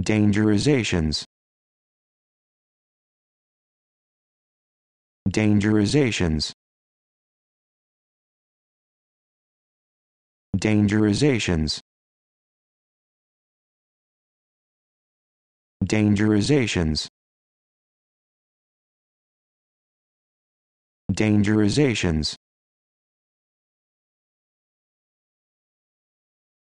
Dangerizations. Dangerizations. Dangerizations. Dangerizations. Dangerizations.